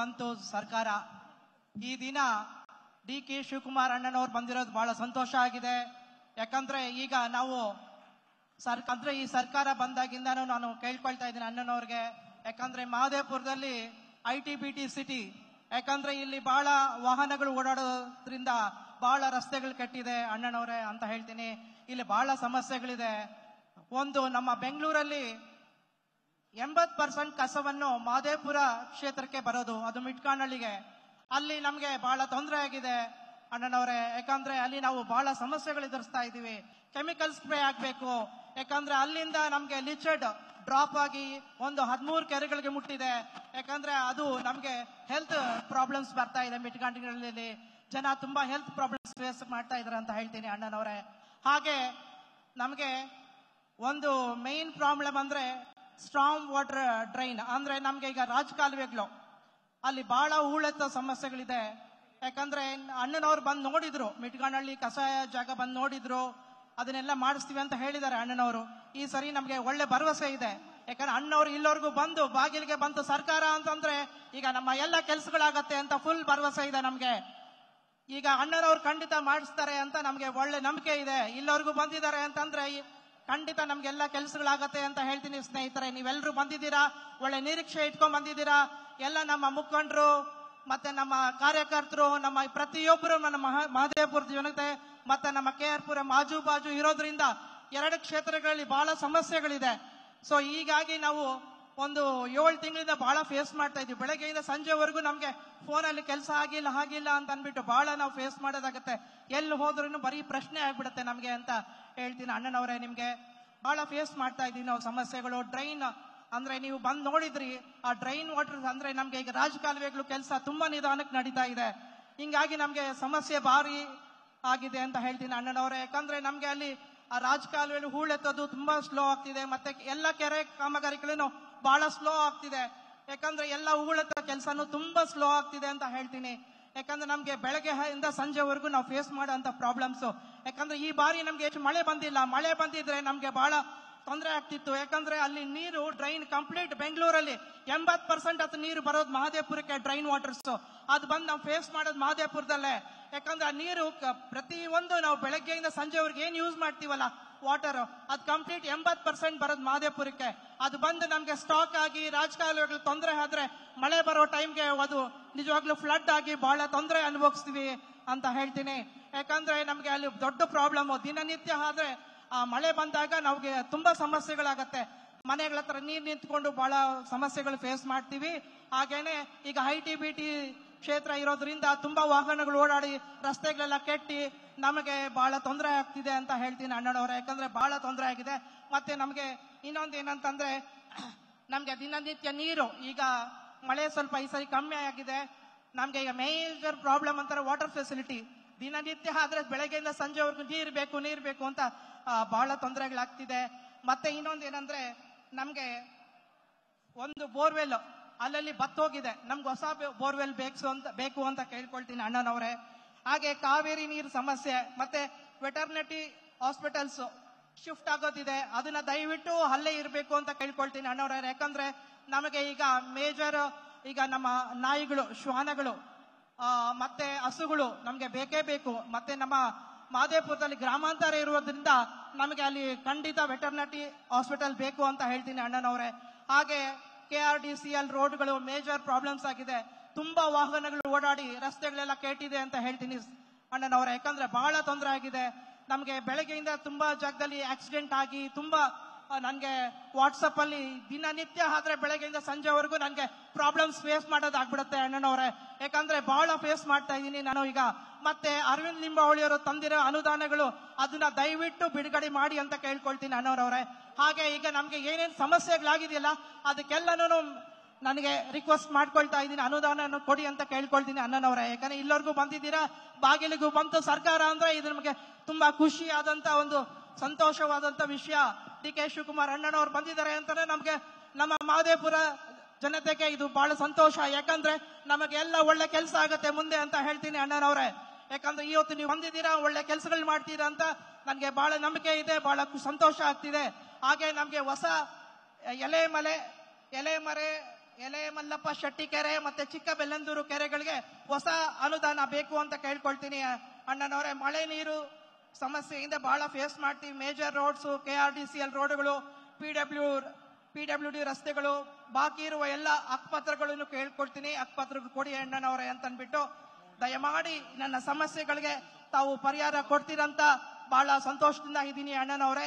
ಬಂತು ಸರ್ಕಾರ ಈ ದಿನ ಡಿ ಕೆ ಶಿವಕುಮಾರ್ ಅಣ್ಣನವ್ರು ಬಂದಿರೋದು ಬಹಳ ಸಂತೋಷ ಆಗಿದೆ ಯಾಕಂದ್ರೆ ಈಗ ನಾವು ಅಂದ್ರೆ ಈ ಸರ್ಕಾರ ಬಂದಾಗಿಂದ ನಾನು ಕೇಳ್ಕೊಳ್ತಾ ಇದ್ದೀನಿ ಅಣ್ಣನವ್ರಿಗೆ ಯಾಕಂದ್ರೆ ಮಹದೇವಪುರದಲ್ಲಿ I T B T city ಯಾಕಂದ್ರೆ ಇಲ್ಲಿ ಬಹಳ ವಾಹನಗಳು ಓಡಾಡೋದ್ರಿಂದ ಬಹಳ ರಸ್ತೆಗಳು ಕೆಟ್ಟಿದೆ ಅಣ್ಣನವ್ರೆ ಅಂತ ಹೇಳ್ತೀನಿ ಇಲ್ಲಿ ಬಹಳ ಸಮಸ್ಯೆಗಳಿದೆ ಒಂದು ನಮ್ಮ ಬೆಂಗಳೂರಲ್ಲಿ ಎಂಬತ್ ಪರ್ಸೆಂಟ್ ಕಸವನ್ನು ಮಾದೇಪುರ ಕ್ಷೇತ್ರಕ್ಕೆ ಬರೋದು ಅದು ಮಿಟ್ಕಾನಳ್ಳಿಗೆ ಅಲ್ಲಿ ನಮಗೆ ಬಹಳ ತೊಂದರೆ ಆಗಿದೆ ಅಣ್ಣನವರೇ ಯಾಕಂದ್ರೆ ಅಲ್ಲಿ ನಾವು ಬಹಳ ಸಮಸ್ಯೆಗಳು ಎದುರಿಸ್ತಾ ಇದೀವಿ ಕೆಮಿಕಲ್ ಸ್ಪ್ರೇ ಆಗ್ಬೇಕು ಯಾಕಂದ್ರೆ ಅಲ್ಲಿಂದ ನಮ್ಗೆ ಲಿಚಡ್ ಡ್ರಾಪ್ ಆಗಿ ಒಂದು ಹದಿಮೂರು ಕೆರೆಗಳಿಗೆ ಮುಟ್ಟಿದೆ ಯಾಕಂದ್ರೆ ಅದು ನಮ್ಗೆ ಹೆಲ್ತ್ ಪ್ರಾಬ್ಲಮ್ಸ್ ಬರ್ತಾ ಇದೆ ಮಿಟ್ಕಾಂಡಿಗಳಲ್ಲಿ ಜನ ತುಂಬಾ ಹೆಲ್ತ್ ಪ್ರಾಬ್ಲಮ್ಸ್ ಫೇಸ್ ಮಾಡ್ತಾ ಇದಾರೆ ಅಂತ ಹೇಳ್ತೀನಿ ಅಣ್ಣನವರೇ ಹಾಗೆ ನಮಗೆ ಒಂದು ಮೇನ್ ಪ್ರಾಬ್ಲಮ್ ಅಂದ್ರೆ ಸ್ಟ್ರಾಂಗ್ ವಾಟರ್ ಡ್ರೈನ್ ಅಂದ್ರೆ ನಮ್ಗೆ ಈಗ ರಾಜಕಾಲುವೆಗಳು ಅಲ್ಲಿ ಬಹಳ ಹೂಳೆತ್ತ ಸಮಸ್ಯೆಗಳಿದೆ ಯಾಕಂದ್ರೆ ಅಣ್ಣನವ್ರು ಬಂದು ನೋಡಿದ್ರು ಮಿಟ್ಗಾಣಹಳ್ಳಿ ಕಸಾಯ ಜಾಗ ಬಂದು ನೋಡಿದ್ರು ಅದನ್ನೆಲ್ಲ ಮಾಡಿಸ್ತೀವಿ ಅಂತ ಹೇಳಿದ್ದಾರೆ ಅಣ್ಣನವರು ಈ ಸರಿ ನಮಗೆ ಒಳ್ಳೆ ಭರವಸೆ ಇದೆ ಯಾಕಂದ್ರೆ ಅಣ್ಣವ್ರು ಇಲ್ಲವರೆಗೂ ಬಂದು ಬಾಗಿಲಿಗೆ ಬಂತು ಸರ್ಕಾರ ಅಂತಂದ್ರೆ ಈಗ ನಮ್ಮ ಎಲ್ಲ ಕೆಲ್ಸಗಳಾಗತ್ತೆ ಅಂತ ಫುಲ್ ಭರವಸೆ ಇದೆ ನಮಗೆ ಈಗ ಅಣ್ಣನವ್ರು ಖಂಡಿತ ಮಾಡಿಸ್ತಾರೆ ಅಂತ ನಮಗೆ ಒಳ್ಳೆ ನಂಬಿಕೆ ಇದೆ ಇಲ್ಲವರೆಗೂ ಬಂದಿದ್ದಾರೆ ಅಂತಂದ್ರೆ ಖಂಡಿತ ನಮ್ಗೆಲ್ಲ ಕೆಲಸಗಳಾಗತ್ತೆ ಅಂತ ಹೇಳ್ತೀನಿ ಸ್ನೇಹಿತರೆ ನೀವೆಲ್ಲರೂ ಬಂದಿದ್ದೀರಾ ಒಳ್ಳೆ ನಿರೀಕ್ಷೆ ಇಟ್ಕೊಂಡ್ ಬಂದಿದ್ದೀರಾ ಎಲ್ಲ ನಮ್ಮ ಮುಖಂಡರು ಮತ್ತೆ ನಮ್ಮ ಕಾರ್ಯಕರ್ತರು ನಮ್ಮ ಪ್ರತಿಯೊಬ್ಬರು ನಮ್ಮ ಮಹದೇವಪುರದ ಜನತೆ ಮತ್ತೆ ನಮ್ಮ ಕೆ ಆರ್ ಪುರಂ ಆಜು ಬಾಜು ಇರೋದ್ರಿಂದ ಎರಡು ಕ್ಷೇತ್ರಗಳಲ್ಲಿ ಬಹಳ ಸಮಸ್ಯೆಗಳಿದೆ ಸೊ ಹೀಗಾಗಿ ನಾವು ಒಂದು ಏಳು ತಿಂಗಳಿಂದ ಬಹಳ ಫೇಸ್ ಮಾಡ್ತಾ ಇದ್ವಿ ಬೆಳಗ್ಗೆಯಿಂದ ಸಂಜೆವರೆಗೂ ನಮ್ಗೆ ಅಲ್ಲಿ ಕೆಲಸ ಆಗಿಲ್ಲ ಹಾಗಿಲ್ಲ ಅಂತ ಅನ್ಬಿಟ್ಟು ಬಹಳ ನಾವು ಫೇಸ್ ಮಾಡೋದಾಗುತ್ತೆ ಎಲ್ಲಿ ಹೋದ್ರೂ ಬರೀ ಪ್ರಶ್ನೆ ಆಗ್ಬಿಡುತ್ತೆ ನಮ್ಗೆ ಅಂತ ಹೇಳ್ತೀನಿ ಅಣ್ಣನವರೇ ನಿಮ್ಗೆ ಬಹಳ ಫೇಸ್ ಮಾಡ್ತಾ ಇದೀವಿ ನಾವು ಸಮಸ್ಯೆಗಳು ಡ್ರೈನ್ ಅಂದ್ರೆ ನೀವು ಬಂದ್ ನೋಡಿದ್ರಿ ಆ ಡ್ರೈನ್ ವಾಟರ್ ಅಂದ್ರೆ ನಮ್ಗೆ ಈಗ ರಾಜಕಾಲುವೆಗಳು ಕೆಲಸ ತುಂಬಾ ನಿಧಾನಕ್ಕೆ ನಡೀತಾ ಇದೆ ಹಿಂಗಾಗಿ ನಮ್ಗೆ ಸಮಸ್ಯೆ ಭಾರಿ ಆಗಿದೆ ಅಂತ ಹೇಳ್ತೀನಿ ಅಣ್ಣನವರೇ ಯಾಕಂದ್ರೆ ನಮ್ಗೆ ಅಲ್ಲಿ ಆ ರಾಜಕಾಲುವೆ ಹೂಳೆತ್ತೋದು ತುಂಬಾ ಸ್ಲೋ ಆಗ್ತಿದೆ ಮತ್ತೆ ಎಲ್ಲ ಕೆರೆ ಕಾಮಗಾರಿಗಳೇನು ಬಹಳ ಸ್ಲೋ ಆಗ್ತಿದೆ ಯಾಕಂದ್ರೆ ಎಲ್ಲ ಉಗುಳತ್ತ ಕೆಲಸನೂ ತುಂಬಾ ಸ್ಲೋ ಆಗ್ತಿದೆ ಅಂತ ಹೇಳ್ತೀನಿ ಯಾಕಂದ್ರೆ ನಮ್ಗೆ ಇಂದ ಸಂಜೆವರೆಗೂ ನಾವು ಫೇಸ್ ಮಾಡೋಂತ ಪ್ರಾಬ್ಲಮ್ಸ್ ಯಾಕಂದ್ರೆ ಈ ಬಾರಿ ನಮ್ಗೆ ಎಷ್ಟು ಮಳೆ ಬಂದಿಲ್ಲ ಮಳೆ ಬಂದಿದ್ರೆ ನಮ್ಗೆ ಬಹಳ ತೊಂದರೆ ಆಗ್ತಿತ್ತು ಯಾಕಂದ್ರೆ ಅಲ್ಲಿ ನೀರು ಡ್ರೈನ್ ಕಂಪ್ಲೀಟ್ ಬೆಂಗಳೂರಲ್ಲಿ ಎಂಬತ್ ಪರ್ಸೆಂಟ್ ಅದು ನೀರು ಬರೋದು ಮಹದೇಪುರಕ್ಕೆ ಡ್ರೈನ್ ವಾಟರ್ಸ್ ಅದು ಬಂದು ನಾವು ಫೇಸ್ ಮಾಡೋದು ಮಹದೇಪುರದಲ್ಲೇ ಯಾಕಂದ್ರೆ ಆ ನೀರು ಪ್ರತಿಯೊಂದು ನಾವು ಬೆಳಗ್ಗೆಯಿಂದ ಸಂಜೆವರೆಗೆ ಏನು ಯೂಸ್ ಮಾಡ್ತೀವಲ್ಲ ವಾಟರ್ ಅದು ಕಂಪ್ಲೀಟ್ ಎಂಬತ್ ಪರ್ಸೆಂಟ್ ಬರೋದು ಮಾದೇಪುರಕ್ಕೆ ಅದು ಬಂದು ನಮ್ಗೆ ಸ್ಟಾಕ್ ಆಗಿ ರಾಜಕಾಲುವೆಗಳು ತೊಂದರೆ ಆದ್ರೆ ಮಳೆ ಬರೋ ಟೈಮ್ಗೆ ಅದು ನಿಜವಾಗ್ಲೂ ಫ್ಲಡ್ ಆಗಿ ಬಹಳ ತೊಂದರೆ ಅನುಭವಿಸ್ತೀವಿ ಅಂತ ಹೇಳ್ತೀನಿ ಯಾಕಂದ್ರೆ ನಮ್ಗೆ ಅಲ್ಲಿ ದೊಡ್ಡ ಪ್ರಾಬ್ಲಮ್ ದಿನನಿತ್ಯ ಆದ್ರೆ ಆ ಮಳೆ ಬಂದಾಗ ನಮ್ಗೆ ತುಂಬಾ ಸಮಸ್ಯೆಗಳಾಗತ್ತೆ ಮನೆಗಳ ಹತ್ರ ನೀರ್ ನಿಂತ್ಕೊಂಡು ಬಹಳ ಸಮಸ್ಯೆಗಳು ಫೇಸ್ ಮಾಡ್ತೀವಿ ಹಾಗೇನೆ ಈಗ ಐ ಟಿ ಬಿ ಟಿ ಕ್ಷೇತ್ರ ಇರೋದ್ರಿಂದ ತುಂಬಾ ವಾಹನಗಳು ಓಡಾಡಿ ರಸ್ತೆಗಳೆಲ್ಲ ಕೆಟ್ಟಿ ನಮಗೆ ಬಹಳ ತೊಂದರೆ ಆಗ್ತಿದೆ ಅಂತ ಹೇಳ್ತೀನಿ ಅಣ್ಣನವರೇ ಯಾಕಂದ್ರೆ ಬಹಳ ತೊಂದರೆ ಆಗಿದೆ ಮತ್ತೆ ನಮಗೆ ಇನ್ನೊಂದು ಏನಂತಂದ್ರೆ ನಮಗೆ ದಿನನಿತ್ಯ ನೀರು ಈಗ ಮಳೆ ಸ್ವಲ್ಪ ಈ ಸರಿ ಕಮ್ಮಿ ಆಗಿದೆ ನಮಗೆ ಈಗ ಮೇಜರ್ ಪ್ರಾಬ್ಲಮ್ ಅಂತಾರೆ ವಾಟರ್ ಫೆಸಿಲಿಟಿ ದಿನನಿತ್ಯ ಆದ್ರೆ ಬೆಳಗ್ಗೆಯಿಂದ ಸಂಜೆವರೆಗೂ ನೀರು ಬೇಕು ನೀರು ಬೇಕು ಅಂತ ಬಹಳ ತೊಂದರೆಗಳಾಗ್ತಿದೆ ಮತ್ತೆ ಇನ್ನೊಂದು ಏನಂದ್ರೆ ನಮಗೆ ಒಂದು ಬೋರ್ವೆಲ್ ಅಲ್ಲಲ್ಲಿ ಬತ್ತೋಗಿದೆ ನಮ್ಗೆ ಹೊಸ ಬೋರ್ವೆಲ್ ಬೇಕು ಅಂತ ಬೇಕು ಅಂತ ಕೇಳ್ಕೊಳ್ತೀನಿ ಅಣ್ಣನವರೇ ಹಾಗೆ ಕಾವೇರಿ ನೀರು ಸಮಸ್ಯೆ ಮತ್ತೆ ವೆಟರ್ನಟಿ ಹಾಸ್ಪಿಟಲ್ಸ್ ಶಿಫ್ಟ್ ಆಗೋದಿದೆ ಅದನ್ನ ದಯವಿಟ್ಟು ಅಲ್ಲೇ ಇರಬೇಕು ಅಂತ ಕೇಳ್ಕೊಳ್ತೀನಿ ಅಣ್ಣವ್ರ ಯಾಕಂದ್ರೆ ನಮಗೆ ಈಗ ಮೇಜರ್ ಈಗ ನಮ್ಮ ನಾಯಿಗಳು ಶ್ವಾನಗಳು ಮತ್ತೆ ಹಸುಗಳು ನಮಗೆ ಬೇಕೇ ಬೇಕು ಮತ್ತೆ ನಮ್ಮ ಮಾದೇಪುರದಲ್ಲಿ ಗ್ರಾಮಾಂತರ ಇರೋದ್ರಿಂದ ನಮಗೆ ಅಲ್ಲಿ ಖಂಡಿತ ವೆಟರ್ನಟಿ ಹಾಸ್ಪಿಟಲ್ ಬೇಕು ಅಂತ ಹೇಳ್ತೀನಿ ಅಣ್ಣನವರೇ ಹಾಗೆ K R D C L ರೋಡ್ಗಳು ಮೇಜರ್ ಪ್ರಾಬ್ಲಮ್ಸ್ ಆಗಿದೆ ತುಂಬಾ ವಾಹನಗಳು ಓಡಾಡಿ ರಸ್ತೆಗಳೆಲ್ಲ ಕೆಟ್ಟಿದೆ ಅಂತ ಹೇಳ್ತೀನಿ ಅಣ್ಣನವರ ಯಾಕಂದ್ರೆ ಬಹಳ ತೊಂದರೆ ಆಗಿದೆ ನಮಗೆ ಬೆಳಗ್ಗೆಯಿಂದ ತುಂಬಾ ಜಾಗದಲ್ಲಿ ಆಕ್ಸಿಡೆಂಟ್ ಆಗಿ ತುಂಬಾ ನನಗೆ ವಾಟ್ಸಪ್ ಅಲ್ಲಿ ದಿನನಿತ್ಯ ಆದ್ರೆ ಬೆಳಗ್ಗೆಯಿಂದ ಸಂಜೆವರೆಗೂ ನನಗೆ ಪ್ರಾಬ್ಲಮ್ಸ್ ಫೇಸ್ ಮಾಡೋದು ಆಗ್ಬಿಡುತ್ತೆ ಅಣ್ಣನವರೇ ಯಾಕಂದ್ರೆ ಬಹಳ ಫೇಸ್ ಮಾಡ್ತಾ ಇದ್ದೀನಿ ನಾನು ಈಗ ಮತ್ತೆ ಅರವಿಂದ್ ಲಿಂಬಾವಳಿಯವರು ತಂದಿರೋ ಅನುದಾನಗಳು ಅದನ್ನ ದಯವಿಟ್ಟು ಬಿಡುಗಡೆ ಮಾಡಿ ಅಂತ ಕೇಳ್ಕೊಳ್ತೀನಿ ಅಣ್ಣವ್ರವ್ರೆ ಹಾಗೆ ಈಗ ನಮ್ಗೆ ಏನೇನ್ ಸಮಸ್ಯೆಗಳಾಗಿದೆಯಲ್ಲ ಅದಕ್ಕೆಲ್ಲನೂ ನನಗೆ ರಿಕ್ವೆಸ್ಟ್ ಮಾಡ್ಕೊಳ್ತಾ ಇದ್ದೀನಿ ಅನುದಾನ ಕೊಡಿ ಅಂತ ಕೇಳ್ಕೊಳ್ತೀನಿ ಅಣ್ಣನವರೇ ಯಾಕಂದ್ರೆ ಇಲ್ಲರಿಗೂ ಬಂದಿದ್ದೀರಾ ಬಾಗಿಲಿಗೂ ಬಂತು ಸರ್ಕಾರ ಅಂದ್ರೆ ಇದು ನಮಗೆ ತುಂಬಾ ಖುಷಿ ಆದಂತ ಒಂದು ಸಂತೋಷವಾದಂತ ವಿಷಯ ಡಿ ಕೆ ಶಿವಕುಮಾರ್ ಅಣ್ಣನವರು ಬಂದಿದ್ದಾರೆ ಅಂತಾನೆ ನಮಗೆ ನಮ್ಮ ಮಾದೇಪುರ ಜನತೆಗೆ ಇದು ಬಹಳ ಸಂತೋಷ ಯಾಕಂದ್ರೆ ನಮಗೆಲ್ಲ ಒಳ್ಳೆ ಕೆಲಸ ಆಗುತ್ತೆ ಮುಂದೆ ಅಂತ ಹೇಳ್ತೀನಿ ಅಣ್ಣನವರೇ ಯಾಕಂದ್ರೆ ಇವತ್ತು ನೀವು ಬಂದಿದ್ದೀರಾ ಒಳ್ಳೆ ಕೆಲಸಗಳು ಮಾಡ್ತೀರಾ ಅಂತ ನನಗೆ ಬಹಳ ನಂಬಿಕೆ ಇದೆ ಬಹಳ ಸಂತೋಷ ಆಗ್ತಿದೆ ಹಾಗೆ ನಮಗೆ ಹೊಸ ಎಲೆ ಮಲೆ ಎಲೆ ಮರೆ ಎಲೆ ಮಲ್ಲಪ್ಪ ಶೆಟ್ಟಿ ಕೆರೆ ಮತ್ತೆ ಚಿಕ್ಕ ಬೆಲ್ಲಂದೂರು ಕೆರೆಗಳಿಗೆ ಹೊಸ ಅನುದಾನ ಬೇಕು ಅಂತ ಕೇಳ್ಕೊಳ್ತೀನಿ ಅಣ್ಣನವರೇ ಮಳೆ ನೀರು ಸಮಸ್ಯೆಯಿಂದ ಬಹಳ ಫೇಸ್ ಮಾಡ್ತೀವಿ major roads K R D C L ರೋಡ್ಗಳು P W P W D ರಸ್ತೆಗಳು ಬಾಕಿ ಇರುವ ಎಲ್ಲ ಅಕ್ಪತ್ರಗಳನ್ನು ಕೇಳ್ಕೊಳ್ತೀನಿ ಅಕ್ಪತ್ರ ಕೊಡಿ ಅಣ್ಣನವರೇ ಅಂತನ್ಬಿಟ್ಟು ದಯಮಾಡಿ ನನ್ನ ಸಮಸ್ಯೆಗಳಿಗೆ ತಾವು ಪರಿಹಾರ ಕೊಡ್ತೀರಂತ ಬಹಳ ಸಂತೋಷದಿಂದ ಇದ್ದೀನಿ ಅಣ್ಣನವರೇ